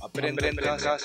Aprende en casa.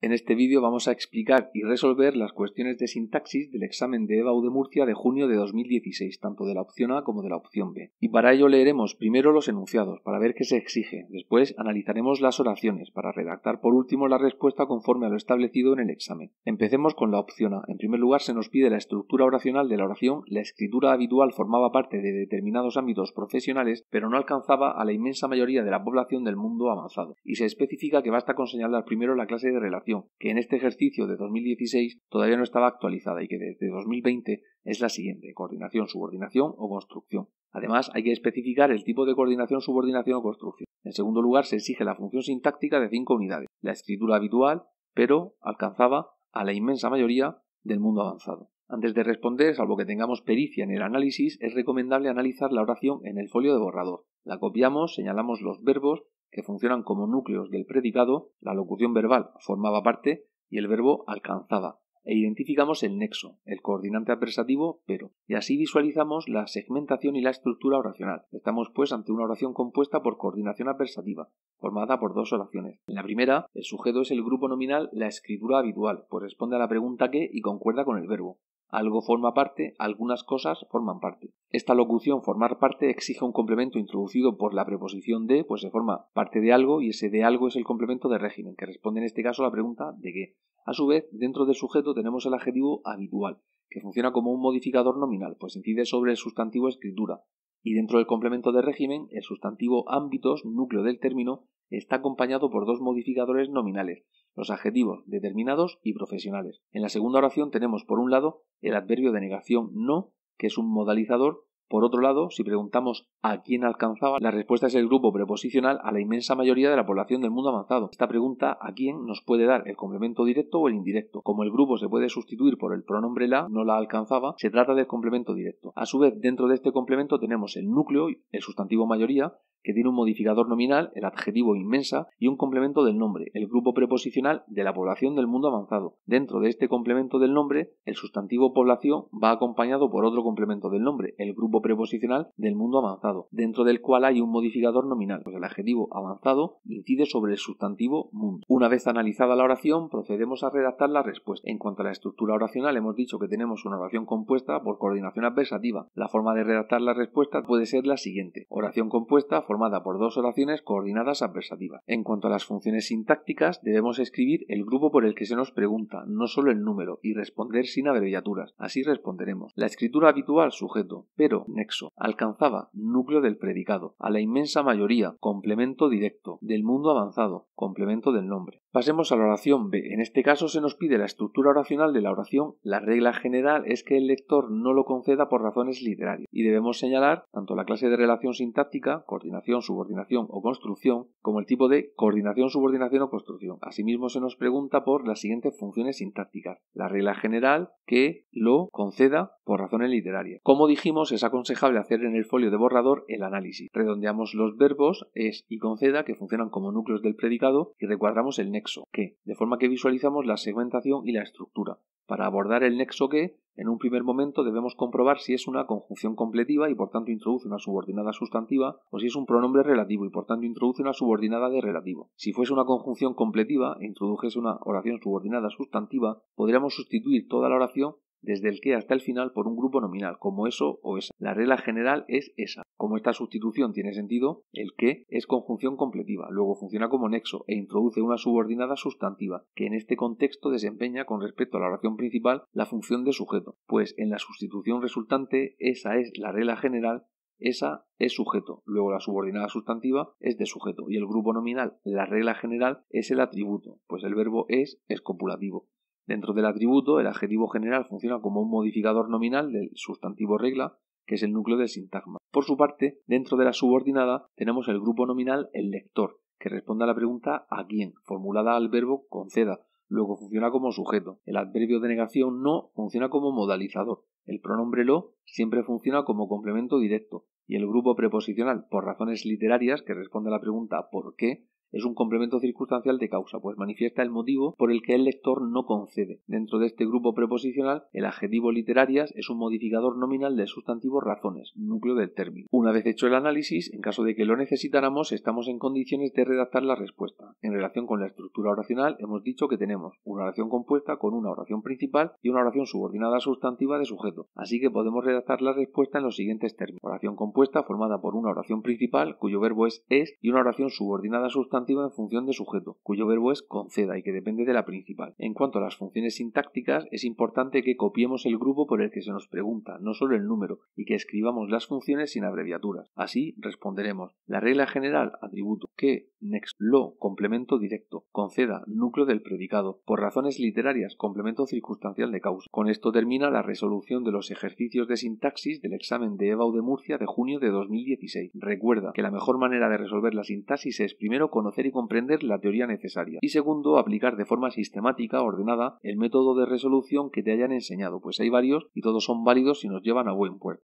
En este vídeo vamos a explicar y resolver las cuestiones de sintaxis del examen de EBAU de Murcia de junio de 2016, tanto de la opción A como de la opción B. Y para ello leeremos primero los enunciados, para ver qué se exige. Después analizaremos las oraciones, para redactar por último la respuesta conforme a lo establecido en el examen. Empecemos con la opción A. En primer lugar, se nos pide la estructura oracional de la oración. La escritura habitual formaba parte de determinados ámbitos profesionales, pero no alcanzaba a la inmensa mayoría de la población del mundo avanzado. Y se especifica que basta con señalar primero la clase de relación que en este ejercicio de 2016 todavía no estaba actualizada y que desde 2020 es la siguiente, coordinación, subordinación o construcción. Además, hay que especificar el tipo de coordinación, subordinación o construcción. En segundo lugar, se exige la función sintáctica de cinco unidades, la escritura habitual, pero alcanzaba a la inmensa mayoría del mundo avanzado. Antes de responder, salvo que tengamos pericia en el análisis, es recomendable analizar la oración en el folio de borrador. La copiamos, señalamos los verbos que funcionan como núcleos del predicado, la locución verbal formaba parte y el verbo alcanzaba, e identificamos el nexo, el coordinante adversativo pero, y así visualizamos la segmentación y la estructura oracional. Estamos pues ante una oración compuesta por coordinación adversativa, formada por dos oraciones. En la primera, el sujeto es el grupo nominal, la escritura habitual, responde a la pregunta que y concuerda con el verbo. Algo forma parte, algunas cosas forman parte. Esta locución formar parte exige un complemento introducido por la preposición de, pues se forma parte de algo y ese de algo es el complemento de régimen, que responde en este caso a la pregunta de qué. A su vez, dentro del sujeto tenemos el adjetivo habitual, que funciona como un modificador nominal, pues incide sobre el sustantivo escritura. Y dentro del complemento de régimen, el sustantivo ámbitos, núcleo del término, está acompañado por dos modificadores nominales, los adjetivos determinados y profesionales. En la segunda oración tenemos, por un lado, el adverbio de negación no que es un modalizador. Por otro lado, si preguntamos a quién alcanzaba, la respuesta es el grupo preposicional a la inmensa mayoría de la población del mundo avanzado. Esta pregunta a quién nos puede dar el complemento directo o el indirecto. Como el grupo se puede sustituir por el pronombre la, no la alcanzaba, se trata del complemento directo. A su vez, dentro de este complemento tenemos el núcleo, el sustantivo mayoría, que tiene un modificador nominal, el adjetivo inmensa, y un complemento del nombre, el grupo preposicional de la población del mundo avanzado. Dentro de este complemento del nombre, el sustantivo población va acompañado por otro complemento del nombre, el grupo preposicional del mundo avanzado, dentro del cual hay un modificador nominal, pues el adjetivo avanzado incide sobre el sustantivo mundo. Una vez analizada la oración, procedemos a redactar la respuesta. En cuanto a la estructura oracional, hemos dicho que tenemos una oración compuesta por coordinación adversativa. La forma de redactar la respuesta puede ser la siguiente. Oración compuesta, forma formada por dos oraciones coordinadas adversativas. En cuanto a las funciones sintácticas, debemos escribir el grupo por el que se nos pregunta, no solo el número, y responder sin abreviaturas. Así responderemos. La escritura habitual, sujeto, pero, nexo, alcanzaba, núcleo del predicado, a la inmensa mayoría, complemento directo, del mundo avanzado, complemento del nombre. Pasemos a la oración B. En este caso se nos pide la estructura oracional de la oración. La regla general es que el lector no lo conceda por razones literarias y debemos señalar tanto la clase de relación sintáctica, coordinación, subordinación o construcción, como el tipo de coordinación, subordinación o construcción. Asimismo se nos pregunta por las siguientes funciones sintácticas. La regla general que lo conceda por razones literarias. Como dijimos, es aconsejable hacer en el folio de borrador el análisis. Redondeamos los verbos es y conceda, que funcionan como núcleos del predicado, y recuadramos el nexo que, de forma que visualizamos la segmentación y la estructura. Para abordar el nexo que, en un primer momento debemos comprobar si es una conjunción completiva y por tanto introduce una subordinada sustantiva o si es un pronombre relativo y por tanto introduce una subordinada de relativo. Si fuese una conjunción completiva e introdujese una oración subordinada sustantiva, podríamos sustituir toda la oración desde el que hasta el final por un grupo nominal, como eso o esa. La regla general es esa. Como esta sustitución tiene sentido, el que es conjunción completiva, luego funciona como nexo e introduce una subordinada sustantiva, que en este contexto desempeña con respecto a la oración principal la función de sujeto, pues en la sustitución resultante esa es la regla general esa es sujeto, luego la subordinada sustantiva es de sujeto y el grupo nominal, la regla general, es el atributo, pues el verbo es es copulativo. Dentro del atributo, el adjetivo general funciona como un modificador nominal del sustantivo regla, que es el núcleo del sintagma. Por su parte, dentro de la subordinada tenemos el grupo nominal el lector, que responde a la pregunta a quién, formulada al verbo conceda, luego funciona como sujeto. El adverbio de negación no funciona como modalizador. El pronombre lo siempre funciona como complemento directo. Y el grupo preposicional por razones literarias, que responde a la pregunta por qué, es un complemento circunstancial de causa, pues manifiesta el motivo por el que el lector no concede. Dentro de este grupo preposicional, el adjetivo literarias es un modificador nominal del sustantivo razones, núcleo del término. Una vez hecho el análisis, en caso de que lo necesitáramos, estamos en condiciones de redactar la respuesta. En relación con la estructura oracional, hemos dicho que tenemos una oración compuesta con una oración principal y una oración subordinada sustantiva de sujeto, así que podemos redactar la respuesta en los siguientes términos. Oración compuesta formada por una oración principal, cuyo verbo es es, y una oración subordinada sustantiva en función de sujeto, cuyo verbo es conceda y que depende de la principal. En cuanto a las funciones sintácticas, es importante que copiemos el grupo por el que se nos pregunta, no solo el número, y que escribamos las funciones sin abreviaturas. Así responderemos la regla general atributo que next lo complemento directo, conceda núcleo del predicado, por razones literarias complemento circunstancial de causa. Con esto termina la resolución de los ejercicios de sintaxis del examen de EBAU de Murcia de junio de 2016. Recuerda que la mejor manera de resolver la sintaxis es primero con y comprender la teoría necesaria. Y segundo, aplicar de forma sistemática, ordenada, el método de resolución que te hayan enseñado, pues hay varios y todos son válidos y nos llevan a buen puerto.